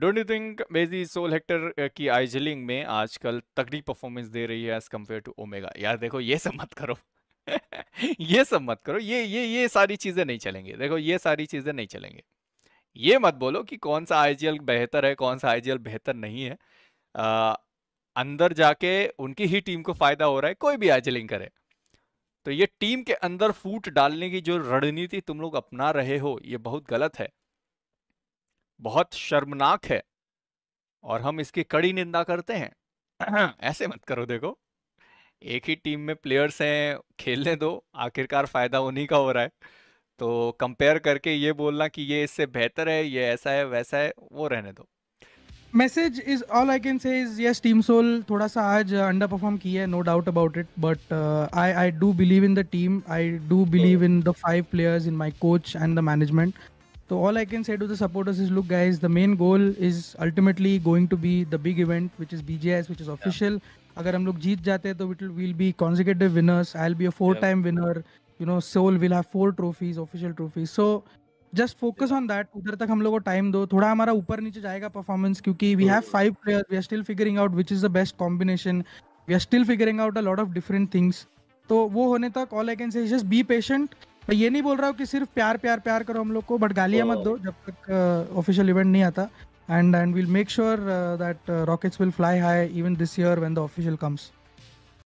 don't you think बेजी सोल हेक्टर की आइजलिंग में आजकल तगड़ी परफॉर्मेंस दे रही है एज कम्पेयर टू ओमेगा यार देखो ये सब मत करो ये सब मत करो ये ये ये सारी चीज़ें नहीं चलेंगे देखो ये सारी चीज़ें नहीं चलेंगे ये मत बोलो कि कौन सा आई बेहतर है कौन सा आई बेहतर नहीं है आ, अंदर जाके उनकी ही टीम को फ़ायदा हो रहा है कोई भी आई करे तो ये टीम के अंदर फूट डालने की जो रणनीति तुम लोग अपना रहे हो ये बहुत गलत है बहुत शर्मनाक है और हम इसकी कड़ी निंदा करते हैं ऐसे मत करो देखो एक ही टीम में प्लेयर्स हैं खेलने दो आखिरकार फ़ायदा उन्हीं का हो रहा है तो कंपेयर करके ये बोलना कि ये इससे बेहतर है ये ऐसा है वैसा है वो रहने दो message is all I can say is yes team सोल थोड़ा सा आज अंडर परफॉर्म किया है no doubt about it but I I do believe in the team I do believe in the five players in my coach and the management all I can say to the supporters is look guys the main goal is ultimately going to be the big event which is B J S which is official अगर हम लोग जीत जाते हैं तो it will be consecutive winners I L B a four time winner you know सोल will have four trophies official trophies so just focus on that उधर तक हम लोग को टाइम दो थोड़ा हमारा ऊपर नीचे जाएगा परफॉर्मेंस क्योंकि we have five player we are still figuring out which is the best combination we are still figuring out a lot of different things तो वो होने तक all I can say just be patient मैं ये नहीं बोल रहा हूँ कि सिर्फ प्यार प्यार प्यार करो हम लोग को बट गालियाँ मत दो जब तक ऑफिशियल इवेंट नहीं आता and and will make sure that rockets will fly high even this year when the official comes